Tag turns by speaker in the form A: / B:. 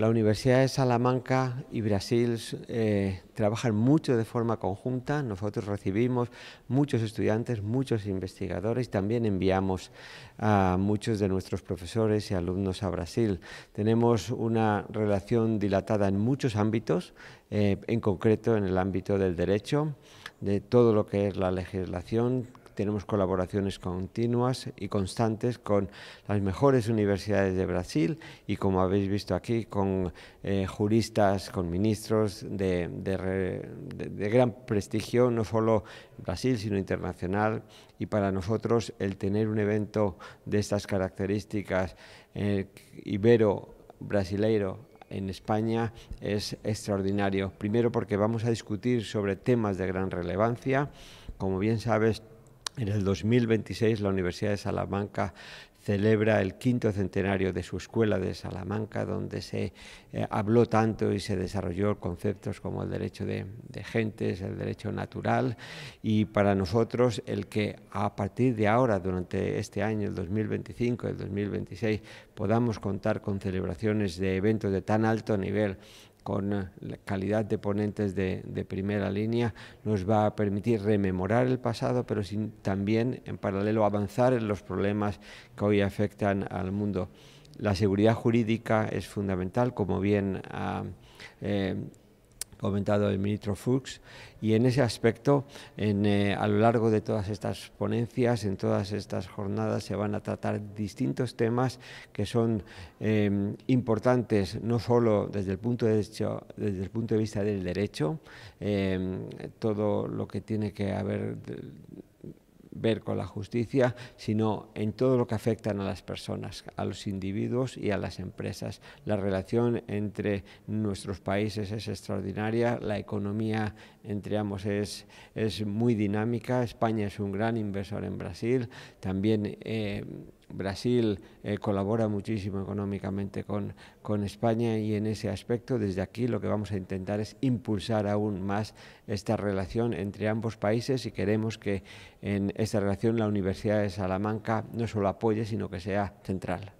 A: La Universidad de Salamanca y Brasil eh, trabajan mucho de forma conjunta. Nosotros recibimos muchos estudiantes, muchos investigadores. y También enviamos a muchos de nuestros profesores y alumnos a Brasil. Tenemos una relación dilatada en muchos ámbitos, eh, en concreto en el ámbito del derecho, de todo lo que es la legislación, tenemos colaboraciones continuas y constantes con las mejores universidades de Brasil y, como habéis visto aquí, con eh, juristas, con ministros de, gran prestigio, no solo Brasil, sino internacional. Y para nosotros el tener un evento de estas características eh, ibero brasileiro en España es extraordinario. Primero porque vamos a discutir sobre temas de gran relevancia. Como bien sabes, en el 2026 la Universidad de Salamanca celebra el quinto centenario de su escuela de Salamanca, donde se eh, habló tanto y se desarrolló conceptos como el derecho de, de, gentes, el derecho natural, y para nosotros el que a partir de ahora, durante este año, el 2025, el 2026, podamos contar con celebraciones de eventos de tan alto nivel con eh, la calidad de ponentes de, primera línea, nos va a permitir rememorar el pasado, pero sin, también en paralelo avanzar en los problemas que hoy afectan al mundo. La seguridad jurídica es fundamental, como bien... Ah, eh, comentado el ministro Fuchs, y en ese aspecto, en, eh, a lo largo de todas estas ponencias, en todas estas jornadas, se van a tratar distintos temas que son em, importantes no solo desde el punto de, hecho, desde el punto de vista del derecho, em, todo lo que tiene que haber ver con la justicia, sino en todo lo que afecta a las personas, a los individuos y a las empresas. La relación entre nuestros países es extraordinaria, la economía entre ambos es, es muy dinámica, España es un gran inversor en Brasil, también... Eh, Brasil eh, colabora muchísimo económicamente con, con, España y en ese aspecto desde aquí lo que vamos a intentar es impulsar aún más esta relación entre ambos países y queremos que en esta relación la Universidad de Salamanca no solo apoye, sino que sea central.